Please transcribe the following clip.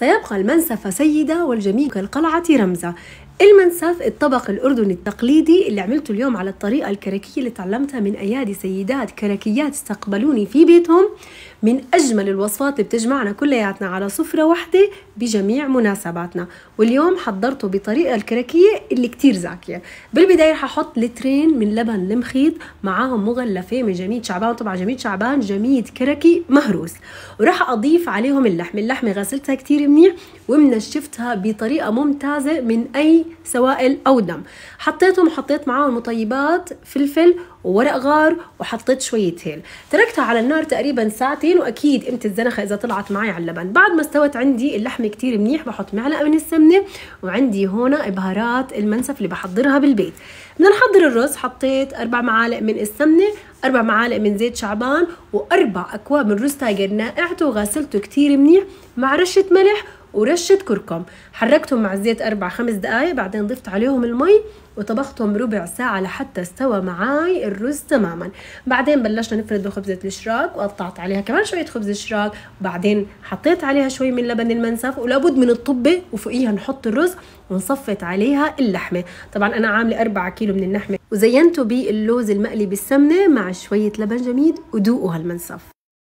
سيبقى المنسف سيدة والجميع كالقلعة رمزة المنسف الطبق الأردني التقليدي اللي عملته اليوم على الطريقة الكركية اللي تعلمتها من أيادي سيدات كركيات استقبلوني في بيتهم من أجمل الوصفات اللي بتجمعنا كلياتنا على سفرة واحدة بجميع مناسباتنا واليوم حضرته بطريقة الكركية اللي كتير زاكية بالبداية رح أحط لترين من لبن المخيط معاهم مغلفة من جميد شعبان طبعا جميد شعبان جميد كركي مهروس وراح أضيف عليهم اللحم اللحمة غسلتها كتير منيح ومنشفتها بطريقة ممتازة من أي سوائل او دم حطيتهم وحطيت معاهم مطيبات فلفل وورق غار وحطيت شويه هيل تركتها على النار تقريبا ساعتين واكيد امت الزنخه اذا طلعت معي على اللبن بعد ما استوت عندي اللحمه كتير منيح بحط معلقه من السمنه وعندي هون بهارات المنسف اللي بحضرها بالبيت بدنا نحضر الرز حطيت اربع معالق من السمنه اربع معالق من زيت شعبان واربع اكواب من رز تايجر ناقعته وغسلته كتير منيح مع رشه ملح ورشه كركم حركتهم مع الزيت اربع خمس دقائق بعدين ضفت عليهم المي وطبختهم ربع ساعة لحتى استوى معاي الرز تماما بعدين بلشنا نفرد خبزة الشراك وقطعت عليها كمان شوية خبز الشراك وبعدين حطيت عليها شوي من لبن المنسف ولابد من الطبة وفوقيها نحط الرز ونصفت عليها اللحمة طبعا أنا عاملة 4 كيلو من اللحمة وزينته باللوز المقلي بالسمنة مع شوية لبن جميد ودوقوا هالمنسف